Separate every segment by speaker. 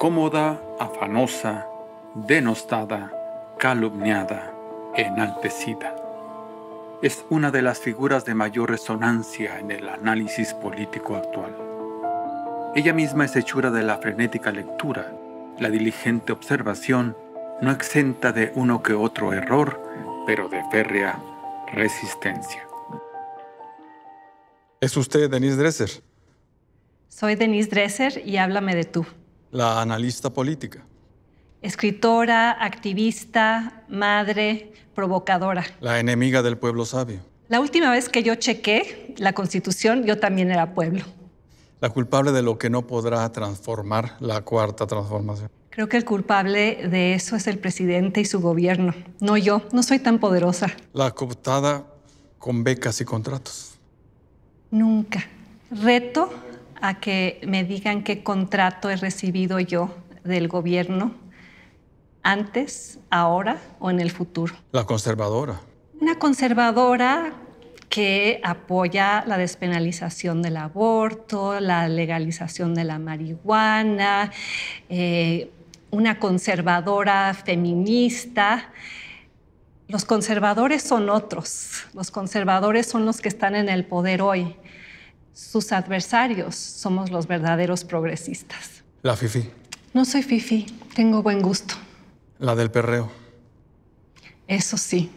Speaker 1: Cómoda, afanosa, denostada, calumniada, enaltecida. Es una de las figuras de mayor resonancia en el análisis político actual. Ella misma es hechura de la frenética lectura, la diligente observación, no exenta de uno que otro error, pero de férrea resistencia. ¿Es usted Denise Dresser?
Speaker 2: Soy Denise Dresser y háblame de tú
Speaker 1: la analista política.
Speaker 2: Escritora, activista, madre, provocadora.
Speaker 1: La enemiga del pueblo sabio.
Speaker 2: La última vez que yo chequé la constitución, yo también era pueblo.
Speaker 1: La culpable de lo que no podrá transformar la cuarta transformación.
Speaker 2: Creo que el culpable de eso es el presidente y su gobierno, no yo, no soy tan poderosa.
Speaker 1: La cooptada con becas y contratos.
Speaker 2: Nunca. Reto a que me digan qué contrato he recibido yo del gobierno antes, ahora o en el futuro.
Speaker 1: La conservadora.
Speaker 2: Una conservadora que apoya la despenalización del aborto, la legalización de la marihuana, eh, una conservadora feminista. Los conservadores son otros, los conservadores son los que están en el poder hoy sus adversarios somos los verdaderos progresistas. La Fifi. No soy Fifi, tengo buen gusto.
Speaker 1: La del perreo.
Speaker 2: Eso sí,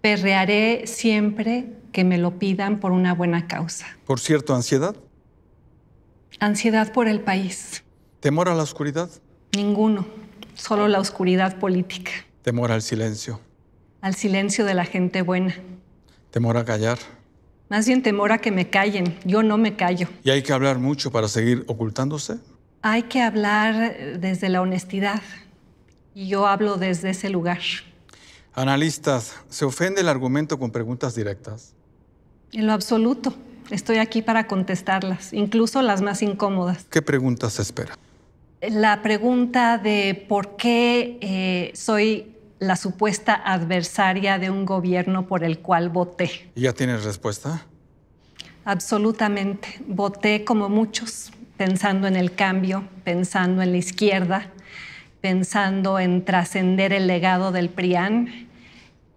Speaker 2: perrearé siempre que me lo pidan por una buena causa.
Speaker 1: Por cierto, ansiedad.
Speaker 2: Ansiedad por el
Speaker 1: país. ¿Temor a la oscuridad?
Speaker 2: Ninguno, solo la oscuridad política.
Speaker 1: Temor al silencio.
Speaker 2: Al silencio de la gente buena.
Speaker 1: Temor a callar.
Speaker 2: Más bien temor a que me callen. Yo no me callo.
Speaker 1: ¿Y hay que hablar mucho para seguir ocultándose?
Speaker 2: Hay que hablar eh, desde la honestidad. Y yo hablo desde ese lugar.
Speaker 1: Analistas, ¿se ofende el argumento con preguntas directas?
Speaker 2: En lo absoluto. Estoy aquí para contestarlas, incluso las más incómodas.
Speaker 1: ¿Qué preguntas se espera?
Speaker 2: La pregunta de por qué eh, soy la supuesta adversaria de un gobierno por el cual voté.
Speaker 1: ¿Y ya tienes respuesta?
Speaker 2: Absolutamente. Voté como muchos, pensando en el cambio, pensando en la izquierda, pensando en trascender el legado del PRIAN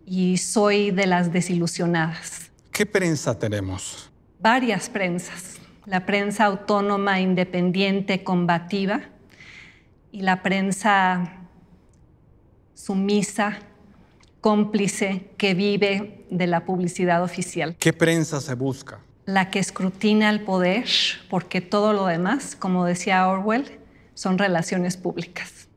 Speaker 2: y soy de las desilusionadas.
Speaker 1: ¿Qué prensa tenemos?
Speaker 2: Varias prensas. La prensa autónoma, independiente, combativa y la prensa sumisa, cómplice, que vive de la publicidad oficial.
Speaker 1: ¿Qué prensa se busca?
Speaker 2: La que escrutina el poder, porque todo lo demás, como decía Orwell, son relaciones públicas.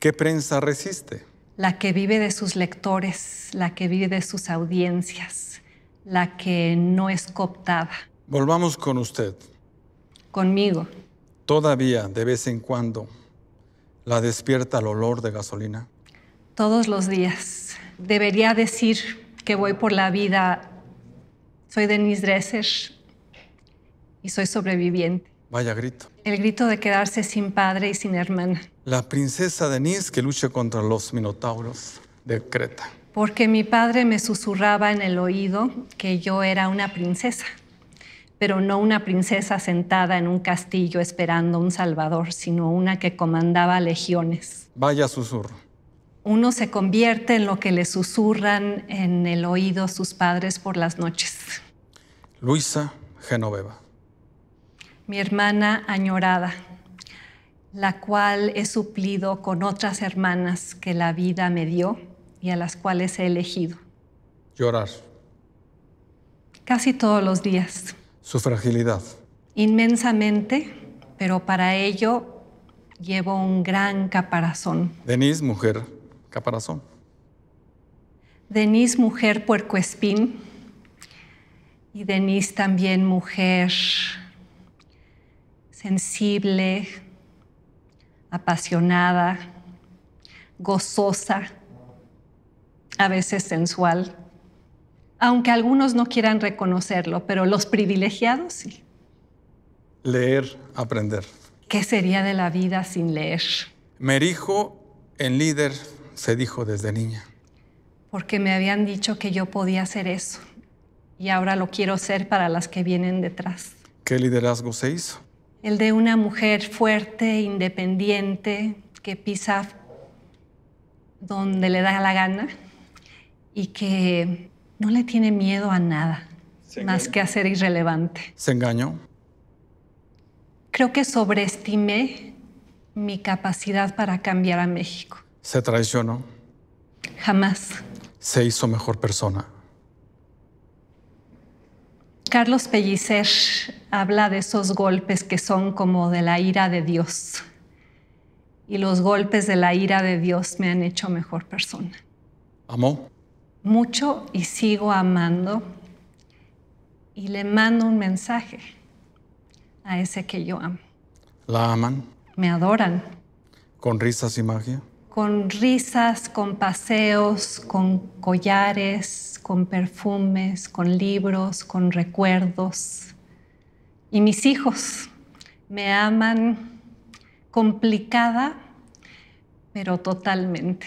Speaker 1: ¿Qué prensa resiste?
Speaker 2: La que vive de sus lectores, la que vive de sus audiencias, la que no es cooptada.
Speaker 1: Volvamos con usted. Conmigo. Todavía, de vez en cuando, la despierta el olor de gasolina
Speaker 2: todos los días. Debería decir que voy por la vida. Soy Denise Dresser y soy sobreviviente. Vaya grito. El grito de quedarse sin padre y sin hermana.
Speaker 1: La princesa Denise que lucha contra los minotauros de Creta.
Speaker 2: Porque mi padre me susurraba en el oído que yo era una princesa, pero no una princesa sentada en un castillo esperando un salvador, sino una que comandaba legiones.
Speaker 1: Vaya susurro
Speaker 2: uno se convierte en lo que le susurran en el oído sus padres por las noches.
Speaker 1: Luisa Genoveva.
Speaker 2: Mi hermana añorada, la cual he suplido con otras hermanas que la vida me dio y a las cuales he elegido. Llorar. Casi todos los días.
Speaker 1: Su fragilidad.
Speaker 2: Inmensamente, pero para ello llevo un gran caparazón.
Speaker 1: Denise, mujer, caparazón.
Speaker 2: Denise, mujer puercoespín, y Denise también mujer sensible, apasionada, gozosa, a veces sensual, aunque algunos no quieran reconocerlo, pero los privilegiados sí.
Speaker 1: Leer, aprender.
Speaker 2: ¿Qué sería de la vida sin leer?
Speaker 1: Me erijo en líder se dijo desde niña.
Speaker 2: Porque me habían dicho que yo podía hacer eso y ahora lo quiero ser para las que vienen detrás.
Speaker 1: ¿Qué liderazgo se hizo?
Speaker 2: El de una mujer fuerte, independiente, que pisa donde le da la gana y que no le tiene miedo a nada más que a ser irrelevante.
Speaker 1: ¿Se engañó?
Speaker 2: Creo que sobreestimé mi capacidad para cambiar a México.
Speaker 1: ¿Se traicionó? Jamás. ¿Se hizo mejor persona?
Speaker 2: Carlos Pellicer habla de esos golpes que son como de la ira de Dios. Y los golpes de la ira de Dios me han hecho mejor persona. ¿Amó? Mucho y sigo amando. Y le mando un mensaje a ese que yo amo. ¿La aman? Me adoran.
Speaker 1: ¿Con risas y magia?
Speaker 2: con risas, con paseos, con collares, con perfumes, con libros, con recuerdos. Y mis hijos me aman complicada, pero totalmente.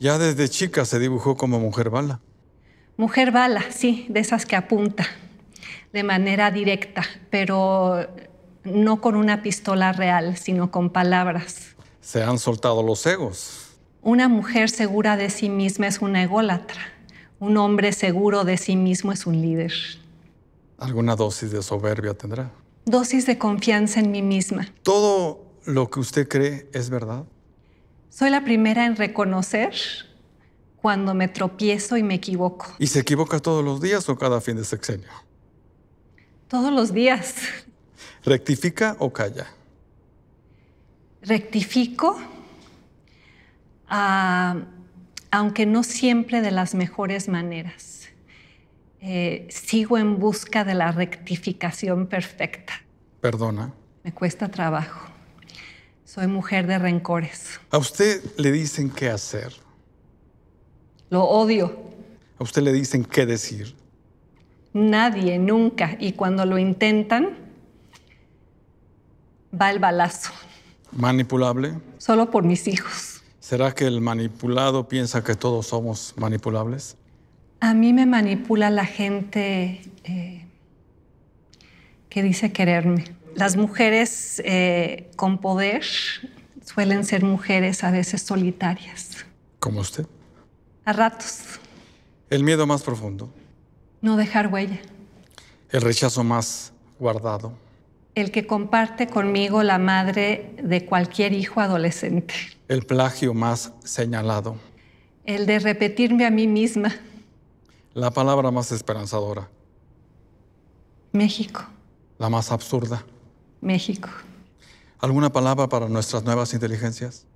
Speaker 1: Ya desde chica se dibujó como mujer bala.
Speaker 2: Mujer bala, sí, de esas que apunta de manera directa, pero no con una pistola real, sino con palabras
Speaker 1: se han soltado los egos.
Speaker 2: Una mujer segura de sí misma es una ególatra. Un hombre seguro de sí mismo es un líder.
Speaker 1: ¿Alguna dosis de soberbia tendrá?
Speaker 2: Dosis de confianza en mí misma.
Speaker 1: ¿Todo lo que usted cree es verdad?
Speaker 2: Soy la primera en reconocer cuando me tropiezo y me equivoco.
Speaker 1: ¿Y se equivoca todos los días o cada fin de sexenio?
Speaker 2: Todos los días.
Speaker 1: ¿Rectifica o calla?
Speaker 2: rectifico, ah, aunque no siempre de las mejores maneras. Eh, sigo en busca de la rectificación perfecta. Perdona. Me cuesta trabajo. Soy mujer de rencores.
Speaker 1: ¿A usted le dicen qué hacer?
Speaker 2: Lo odio.
Speaker 1: ¿A usted le dicen qué decir?
Speaker 2: Nadie, nunca. Y cuando lo intentan, va el balazo
Speaker 1: manipulable?
Speaker 2: Solo por mis hijos.
Speaker 1: ¿Será que el manipulado piensa que todos somos manipulables?
Speaker 2: A mí me manipula la gente eh, que dice quererme. Las mujeres eh, con poder suelen ser mujeres a veces solitarias. ¿Como usted? A ratos.
Speaker 1: El miedo más profundo.
Speaker 2: No dejar huella.
Speaker 1: El rechazo más guardado
Speaker 2: el que comparte conmigo la madre de cualquier hijo adolescente.
Speaker 1: El plagio más señalado.
Speaker 2: El de repetirme a mí misma.
Speaker 1: La palabra más esperanzadora. México. La más absurda. México. ¿Alguna palabra para nuestras nuevas inteligencias?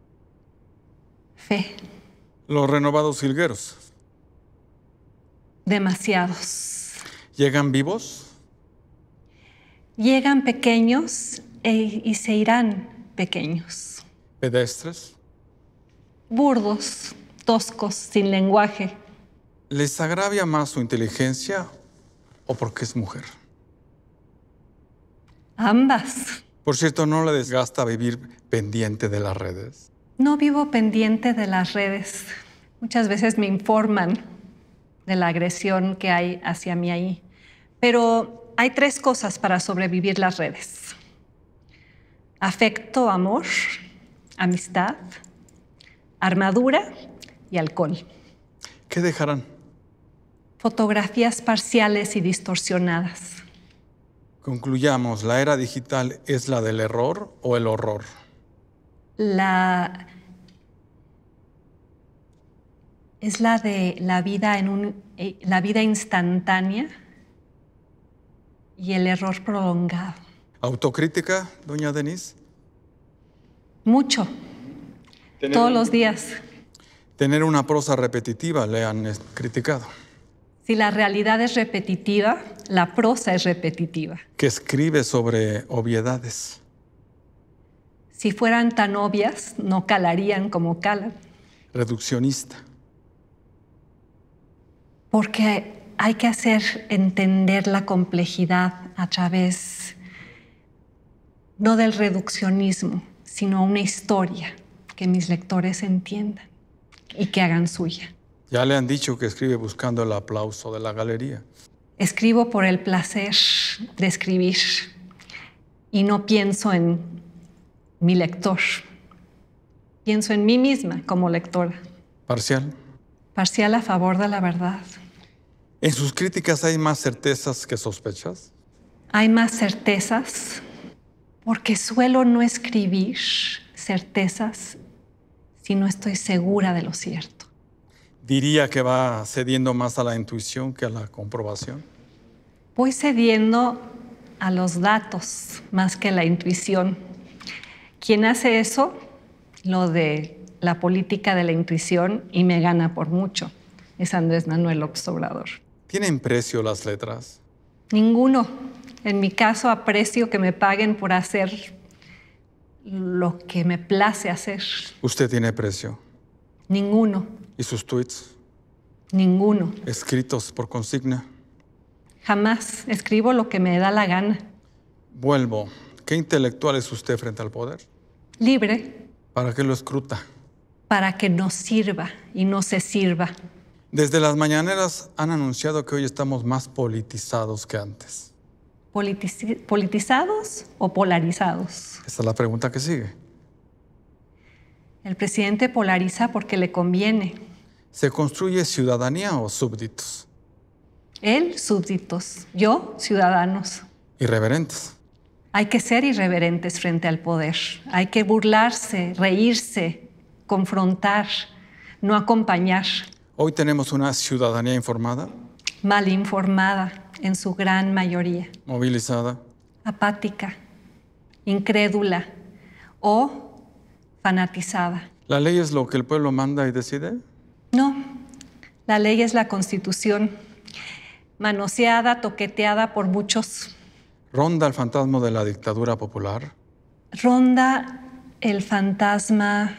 Speaker 1: Fe. Los renovados silgueros?
Speaker 2: Demasiados.
Speaker 1: ¿Llegan vivos?
Speaker 2: Llegan pequeños e, y se irán pequeños.
Speaker 1: Pedestres.
Speaker 2: Burdos, toscos, sin lenguaje.
Speaker 1: ¿Les agravia más su inteligencia o porque es mujer?
Speaker 2: Ambas.
Speaker 1: Por cierto, ¿no le desgasta vivir pendiente de las redes?
Speaker 2: No vivo pendiente de las redes. Muchas veces me informan de la agresión que hay hacia mí ahí. Pero hay tres cosas para sobrevivir las redes. Afecto, amor, amistad, armadura y alcohol. ¿Qué dejarán? Fotografías parciales y distorsionadas.
Speaker 1: Concluyamos, ¿la era digital es la del error o el horror?
Speaker 2: La... Es la de la vida, en un, eh, la vida instantánea y el error prolongado.
Speaker 1: ¿Autocrítica, doña Denise? Mucho. Todos los días. Tener una prosa repetitiva, le han criticado.
Speaker 2: Si la realidad es repetitiva, la prosa es repetitiva.
Speaker 1: Que escribe sobre obviedades.
Speaker 2: Si fueran tan obvias, no calarían como calan.
Speaker 1: Reduccionista.
Speaker 2: Porque hay que hacer entender la complejidad a través no del reduccionismo, sino una historia que mis lectores entiendan y que hagan suya.
Speaker 1: Ya le han dicho que escribe buscando el aplauso de la galería.
Speaker 2: Escribo por el placer de escribir y no pienso en mi lector. Pienso en mí misma como lectora. ¿Parcial? Parcial a favor de la verdad.
Speaker 1: ¿En sus críticas hay más certezas que sospechas?
Speaker 2: Hay más certezas porque suelo no escribir certezas si no estoy segura de lo cierto.
Speaker 1: ¿Diría que va cediendo más a la intuición que a la comprobación?
Speaker 2: Voy cediendo a los datos más que a la intuición. Quien hace eso, lo de la política de la intuición, y me gana por mucho, es Andrés Manuel López Obrador.
Speaker 1: ¿Tienen precio las letras?
Speaker 2: Ninguno. En mi caso, aprecio que me paguen por hacer lo que me place hacer.
Speaker 1: ¿Usted tiene precio? Ninguno. ¿Y sus tweets?
Speaker 2: Ninguno.
Speaker 1: ¿Escritos por consigna?
Speaker 2: Jamás. Escribo lo que me da la gana.
Speaker 1: Vuelvo. ¿Qué intelectual es usted frente al poder?
Speaker 2: Libre.
Speaker 1: ¿Para qué lo escruta?
Speaker 2: Para que nos sirva y no se sirva.
Speaker 1: Desde las mañaneras han anunciado que hoy estamos más politizados que antes.
Speaker 2: ¿Politizados o polarizados?
Speaker 1: Esta es la pregunta que sigue.
Speaker 2: El presidente polariza porque le conviene.
Speaker 1: ¿Se construye ciudadanía o súbditos?
Speaker 2: Él, súbditos. Yo, ciudadanos.
Speaker 1: Irreverentes.
Speaker 2: Hay que ser irreverentes frente al poder. Hay que burlarse, reírse, confrontar, no acompañar.
Speaker 1: Hoy tenemos una ciudadanía informada.
Speaker 2: Mal informada, en su gran mayoría.
Speaker 1: Movilizada.
Speaker 2: Apática, incrédula o fanatizada.
Speaker 1: ¿La ley es lo que el pueblo manda y decide? No,
Speaker 2: la ley es la constitución, manoseada, toqueteada por muchos.
Speaker 1: ¿Ronda el fantasma de la dictadura popular?
Speaker 2: Ronda el fantasma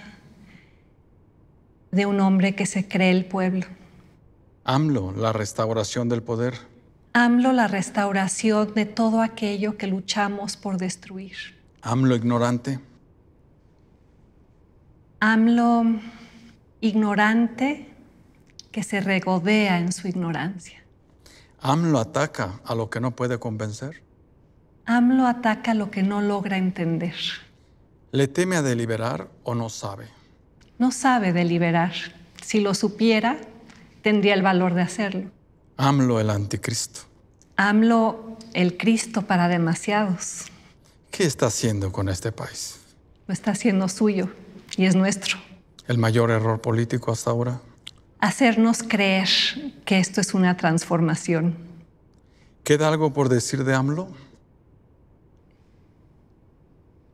Speaker 2: de un hombre que se cree el pueblo.
Speaker 1: AMLO, la restauración del poder.
Speaker 2: AMLO, la restauración de todo aquello que luchamos por destruir.
Speaker 1: AMLO ignorante.
Speaker 2: AMLO ignorante que se regodea en su ignorancia.
Speaker 1: AMLO ataca a lo que no puede convencer.
Speaker 2: AMLO ataca a lo que no logra entender.
Speaker 1: ¿Le teme a deliberar o no sabe?
Speaker 2: no sabe deliberar. Si lo supiera, tendría el valor de hacerlo.
Speaker 1: AMLO el anticristo.
Speaker 2: AMLO el Cristo para demasiados.
Speaker 1: ¿Qué está haciendo con este país?
Speaker 2: Lo está haciendo suyo y es nuestro.
Speaker 1: ¿El mayor error político hasta ahora?
Speaker 2: Hacernos creer que esto es una transformación.
Speaker 1: ¿Queda algo por decir de AMLO?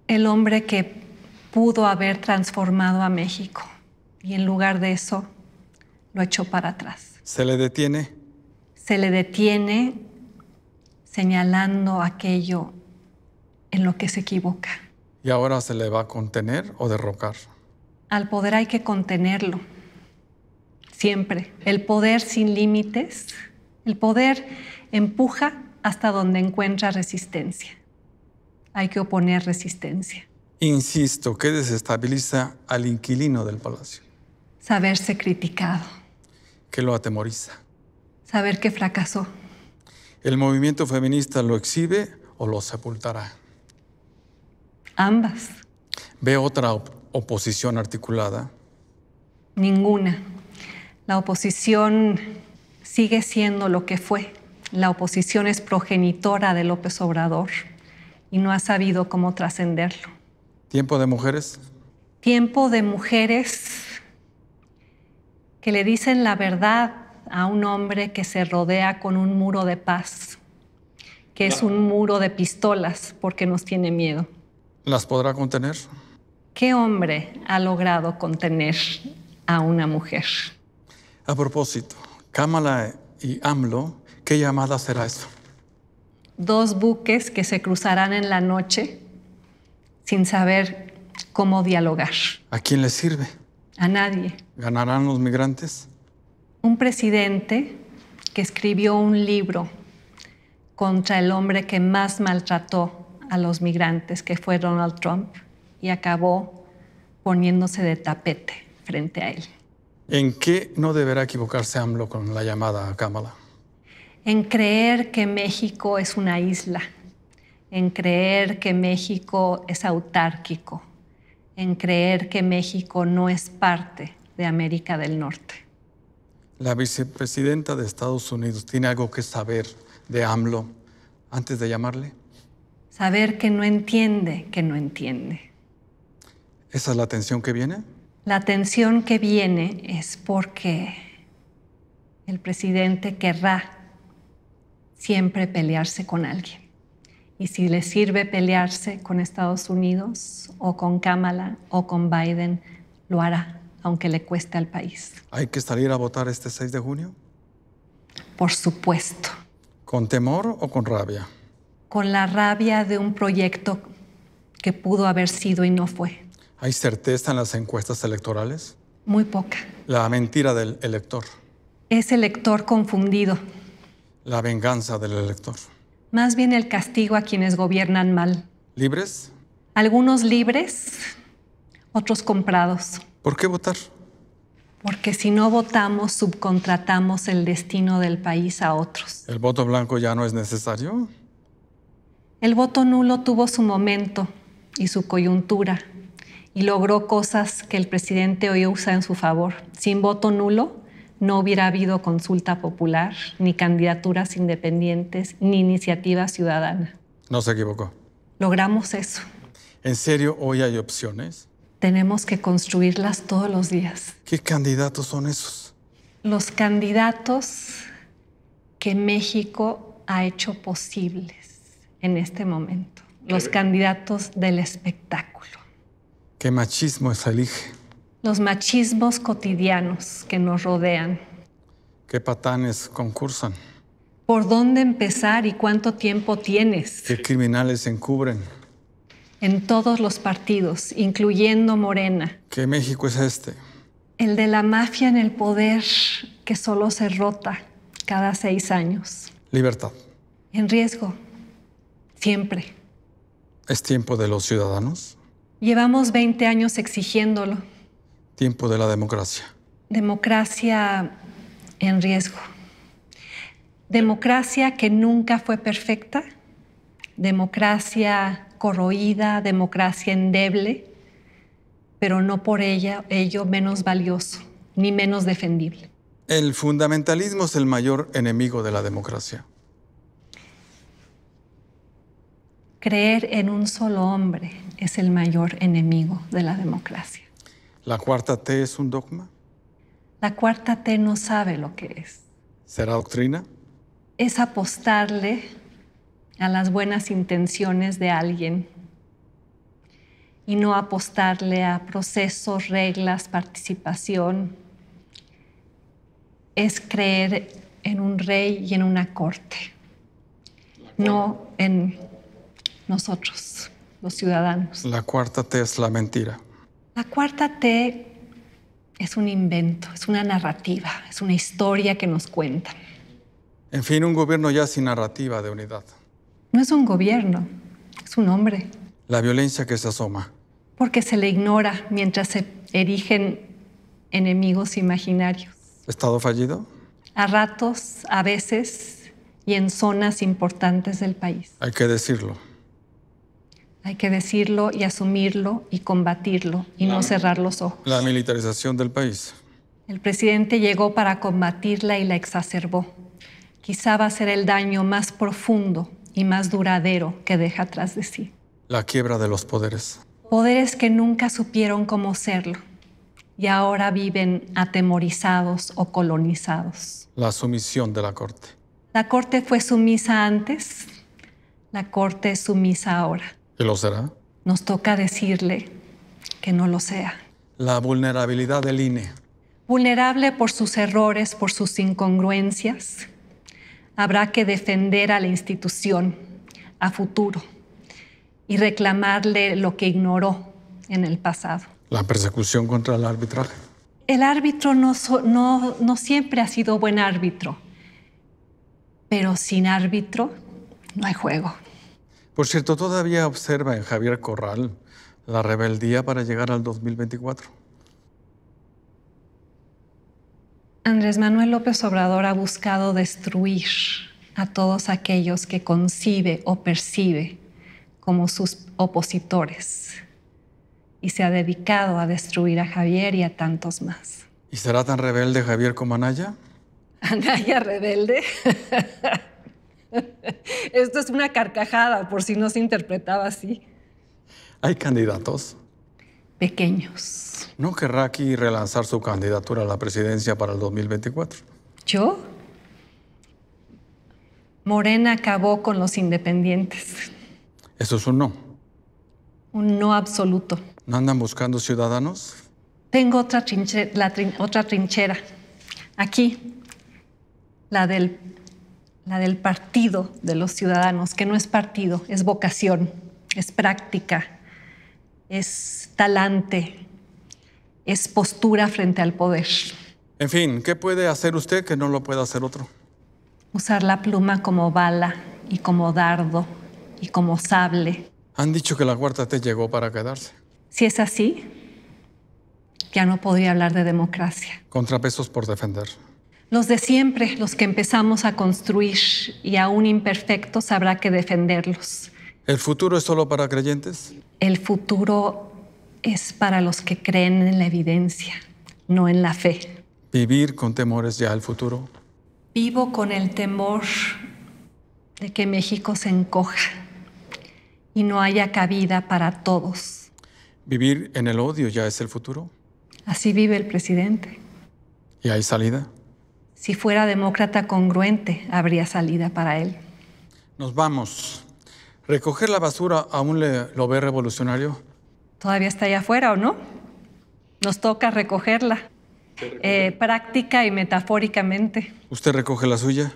Speaker 2: El hombre que pudo haber transformado a México y en lugar de eso lo echó para atrás.
Speaker 1: ¿Se le detiene?
Speaker 2: Se le detiene señalando aquello en lo que se equivoca.
Speaker 1: ¿Y ahora se le va a contener o derrocar?
Speaker 2: Al poder hay que contenerlo, siempre. El poder sin límites, el poder empuja hasta donde encuentra resistencia. Hay que oponer resistencia
Speaker 1: insisto, que desestabiliza al inquilino del palacio.
Speaker 2: Saberse criticado.
Speaker 1: Que lo atemoriza.
Speaker 2: Saber que fracasó.
Speaker 1: El movimiento feminista lo exhibe o lo sepultará. Ambas. ¿Ve otra oposición articulada?
Speaker 2: Ninguna. La oposición sigue siendo lo que fue. La oposición es progenitora de López Obrador y no ha sabido cómo trascenderlo.
Speaker 1: ¿Tiempo de mujeres?
Speaker 2: Tiempo de mujeres que le dicen la verdad a un hombre que se rodea con un muro de paz, que es un muro de pistolas porque nos tiene miedo.
Speaker 1: ¿Las podrá contener?
Speaker 2: ¿Qué hombre ha logrado contener a una mujer?
Speaker 1: A propósito, Kamala y AMLO, ¿qué llamada será eso?
Speaker 2: Dos buques que se cruzarán en la noche sin saber cómo dialogar.
Speaker 1: ¿A quién le sirve? A nadie. ¿Ganarán los migrantes?
Speaker 2: Un presidente que escribió un libro contra el hombre que más maltrató a los migrantes, que fue Donald Trump, y acabó poniéndose de tapete frente a él.
Speaker 1: ¿En qué no deberá equivocarse AMLO con la llamada a Kamala?
Speaker 2: En creer que México es una isla en creer que México es autárquico, en creer que México no es parte de América del Norte.
Speaker 1: La vicepresidenta de Estados Unidos tiene algo que saber de AMLO antes de llamarle.
Speaker 2: Saber que no entiende, que no entiende.
Speaker 1: ¿Esa es la tensión que viene?
Speaker 2: La tensión que viene es porque el presidente querrá siempre pelearse con alguien y si le sirve pelearse con Estados Unidos o con Kamala o con Biden, lo hará, aunque le cueste al país.
Speaker 1: ¿Hay que salir a votar este 6 de junio? Por supuesto. ¿Con temor o con rabia?
Speaker 2: Con la rabia de un proyecto que pudo haber sido y no fue.
Speaker 1: ¿Hay certeza en las encuestas electorales? Muy poca. La mentira del elector.
Speaker 2: Es elector confundido.
Speaker 1: La venganza del elector
Speaker 2: más bien el castigo a quienes gobiernan mal. ¿Libres? Algunos libres, otros comprados. ¿Por qué votar? Porque si no votamos, subcontratamos el destino del país a otros.
Speaker 1: ¿El voto blanco ya no es necesario?
Speaker 2: El voto nulo tuvo su momento y su coyuntura y logró cosas que el presidente hoy usa en su favor. Sin voto nulo, no hubiera habido consulta popular, ni candidaturas independientes, ni iniciativa ciudadana.
Speaker 1: No se equivocó.
Speaker 2: Logramos eso.
Speaker 1: ¿En serio hoy hay opciones?
Speaker 2: Tenemos que construirlas todos los días.
Speaker 1: ¿Qué candidatos son esos?
Speaker 2: Los candidatos que México ha hecho posibles en este momento. Los candidatos del espectáculo.
Speaker 1: ¿Qué machismo es elige?
Speaker 2: los machismos cotidianos que nos rodean.
Speaker 1: ¿Qué patanes concursan?
Speaker 2: ¿Por dónde empezar y cuánto tiempo tienes?
Speaker 1: ¿Qué criminales encubren?
Speaker 2: En todos los partidos, incluyendo Morena.
Speaker 1: ¿Qué México es este?
Speaker 2: El de la mafia en el poder que solo se rota cada seis años. Libertad. En riesgo. Siempre.
Speaker 1: ¿Es tiempo de los ciudadanos?
Speaker 2: Llevamos 20 años exigiéndolo
Speaker 1: tiempo de la democracia?
Speaker 2: Democracia en riesgo. Democracia que nunca fue perfecta, democracia corroída, democracia endeble, pero no por ella, ello menos valioso ni menos defendible.
Speaker 1: El fundamentalismo es el mayor enemigo de la democracia.
Speaker 2: Creer en un solo hombre es el mayor enemigo de la democracia.
Speaker 1: ¿La cuarta T es un dogma?
Speaker 2: La cuarta T no sabe lo que es.
Speaker 1: ¿Será doctrina?
Speaker 2: Es apostarle a las buenas intenciones de alguien y no apostarle a procesos, reglas, participación. Es creer en un rey y en una corte, no en nosotros, los ciudadanos.
Speaker 1: La cuarta T es la mentira.
Speaker 2: La cuarta T es un invento, es una narrativa, es una historia que nos cuentan.
Speaker 1: En fin, un gobierno ya sin narrativa de unidad.
Speaker 2: No es un gobierno, es un hombre.
Speaker 1: La violencia que se asoma.
Speaker 2: Porque se le ignora mientras se erigen enemigos imaginarios.
Speaker 1: ¿Estado fallido?
Speaker 2: A ratos, a veces y en zonas importantes del país.
Speaker 1: Hay que decirlo.
Speaker 2: Hay que decirlo y asumirlo y combatirlo y no cerrar los ojos.
Speaker 1: La militarización del país.
Speaker 2: El presidente llegó para combatirla y la exacerbó. Quizá va a ser el daño más profundo y más duradero que deja atrás de sí.
Speaker 1: La quiebra de los poderes.
Speaker 2: Poderes que nunca supieron cómo serlo y ahora viven atemorizados o colonizados.
Speaker 1: La sumisión de la Corte.
Speaker 2: La Corte fue sumisa antes, la Corte es sumisa ahora. ¿Y lo será? Nos toca decirle que no lo sea.
Speaker 1: La vulnerabilidad del INE.
Speaker 2: Vulnerable por sus errores, por sus incongruencias. Habrá que defender a la institución a futuro y reclamarle lo que ignoró en el pasado.
Speaker 1: La persecución contra el arbitraje.
Speaker 2: El árbitro no, no siempre ha sido buen árbitro, pero sin árbitro no hay juego.
Speaker 1: Por cierto, todavía observa en Javier Corral la rebeldía para llegar al 2024.
Speaker 2: Andrés Manuel López Obrador ha buscado destruir a todos aquellos que concibe o percibe como sus opositores y se ha dedicado a destruir a Javier y a tantos más.
Speaker 1: ¿Y será tan rebelde Javier como Anaya?
Speaker 2: Anaya rebelde. Esto es una carcajada, por si no se interpretaba así.
Speaker 1: ¿Hay candidatos?
Speaker 2: Pequeños.
Speaker 1: ¿No querrá aquí relanzar su candidatura a la presidencia para el 2024?
Speaker 2: ¿Yo? Morena acabó con los independientes. Eso es un no. Un no absoluto.
Speaker 1: ¿No andan buscando ciudadanos?
Speaker 2: Tengo otra, otra trinchera. Aquí, la del la del partido de los ciudadanos, que no es partido, es vocación, es práctica, es talante, es postura frente al poder.
Speaker 1: En fin, ¿qué puede hacer usted que no lo pueda hacer otro?
Speaker 2: Usar la pluma como bala y como dardo y como sable.
Speaker 1: Han dicho que la cuarta te llegó para quedarse.
Speaker 2: Si es así, ya no podría hablar de democracia.
Speaker 1: Contrapesos por defender.
Speaker 2: Los de siempre, los que empezamos a construir y aún imperfectos, habrá que defenderlos.
Speaker 1: ¿El futuro es solo para creyentes?
Speaker 2: El futuro es para los que creen en la evidencia, no en la fe.
Speaker 1: ¿Vivir con temores ya el futuro?
Speaker 2: Vivo con el temor de que México se encoja y no haya cabida para todos.
Speaker 1: ¿Vivir en el odio ya es el futuro?
Speaker 2: Así vive el presidente.
Speaker 1: ¿Y hay salida?
Speaker 2: Si fuera demócrata congruente, habría salida para él.
Speaker 1: Nos vamos. ¿Recoger la basura aún lo ve revolucionario?
Speaker 2: Todavía está allá afuera, ¿o no? Nos toca recogerla. Eh, práctica y metafóricamente.
Speaker 1: ¿Usted recoge la suya?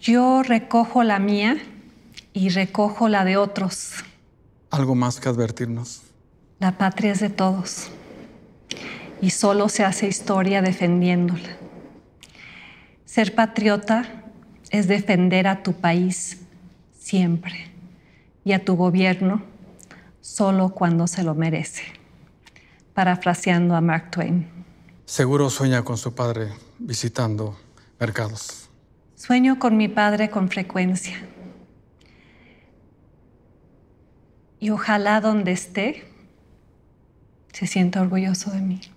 Speaker 2: Yo recojo la mía y recojo la de otros.
Speaker 1: ¿Algo más que advertirnos?
Speaker 2: La patria es de todos y solo se hace historia defendiéndola. Ser patriota es defender a tu país siempre y a tu gobierno solo cuando se lo merece, parafraseando a Mark Twain.
Speaker 1: Seguro sueña con su padre visitando mercados.
Speaker 2: Sueño con mi padre con frecuencia. Y ojalá donde esté se sienta orgulloso de mí.